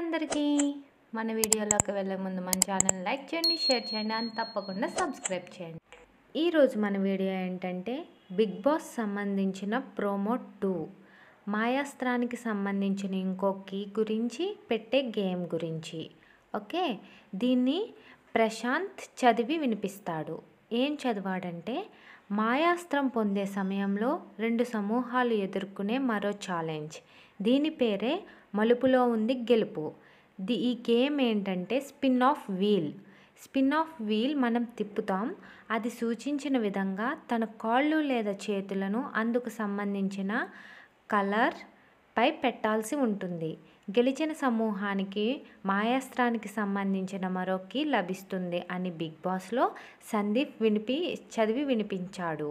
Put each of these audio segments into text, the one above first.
అందరికీ మన వీడియోలోకి వెళ్ళే ముందు మన ఛానల్ లైక్ చేయండి షేర్ చేయండి అని తప్పకుండా సబ్స్క్రైబ్ చేయండి ఈరోజు మన వీడియో ఏంటంటే బిగ్ బాస్ సంబంధించిన ప్రోమో టూ మాయాస్త్రానికి సంబంధించిన ఇంకో కీ గురించి పెట్టే గేమ్ గురించి ఓకే దీన్ని ప్రశాంత్ చదివి వినిపిస్తాడు ఏం చదివాడంటే మాయాస్త్రం పొందే సమయంలో రెండు సమూహాలు ఎదుర్కొనే మరో ఛాలెంజ్ దీని పేరే మలుపులో ఉంది గెలుపు ది ఈ గేమ్ ఏంటంటే spin of wheel spin of wheel మనం తిప్పుతాం అది సూచించిన విధంగా తన కాళ్ళు లేదా చేతులను అందుకు సంబంధించిన కలర్ పై పెట్టాల్సి ఉంటుంది గెలిచిన సమూహానికి మాయాస్త్రానికి సంబంధించిన మరో కీ లభిస్తుంది అని బిగ్ బాస్లో సందీప్ వినిపి చదివి వినిపించాడు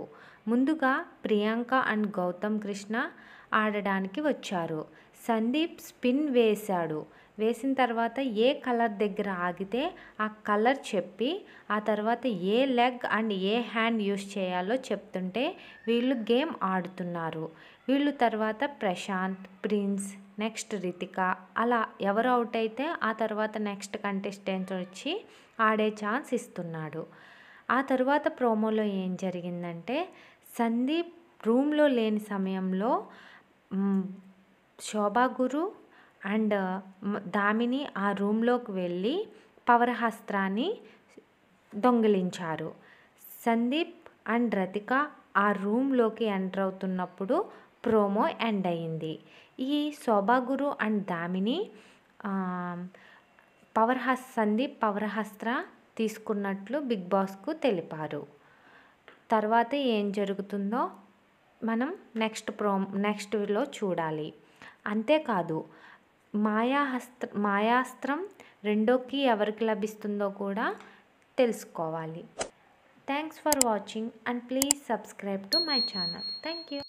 ముందుగా ప్రియాంక అండ్ గౌతమ్ కృష్ణ ఆడడానికి వచ్చారు సందీప్ స్పిన్ వేశాడు వేసిన తర్వాత ఏ కలర్ దగ్గర ఆగితే ఆ కలర్ చెప్పి ఆ తర్వాత a leg and a hand use చేయాలో చెప్తుంటే వీళ్ళు గేమ్ ఆడుతున్నారు వీళ్ళు తర్వాత ప్రశాంత్ ప్రిన్స్ నెక్స్ట్ రితిక అలా ఎవరు అవుట్ అయితే ఆ తర్వాత నెక్స్ట్ కంటెస్టెంట్ వచ్చి ఆడే ఛాన్స్ ఇస్తున్నాడు ఆ తర్వాత ప్రోమోలో ఏం జరిగిందంటే సందీప్ రూమ్లో లేని సమయంలో శోభా గురు అండ్ దామిని ఆ రూమ్లోకి వెళ్ళి పవర్ హస్త్రాన్ని దొంగిలించారు సందీప్ అండ్ రతిక ఆ రూమ్లోకి ఎంటర్ అవుతున్నప్పుడు ప్రోమో ఎండ్ అయింది ఈ శోభాగురు అండ్ దామిని పవర్ హస్ సందీప్ పవర్ హస్త్ర తీసుకున్నట్లు బిగ్ బాస్కు తెలిపారు తర్వాత ఏం జరుగుతుందో మనం నెక్స్ట్ ప్రో నెక్స్ట్లో చూడాలి అంతేకాదు మాయాహస్త్ర మాయాస్త్రం రెండోకి ఎవరికి లభిస్తుందో కూడా తెలుసుకోవాలి thanks for watching and please subscribe to my channel thank you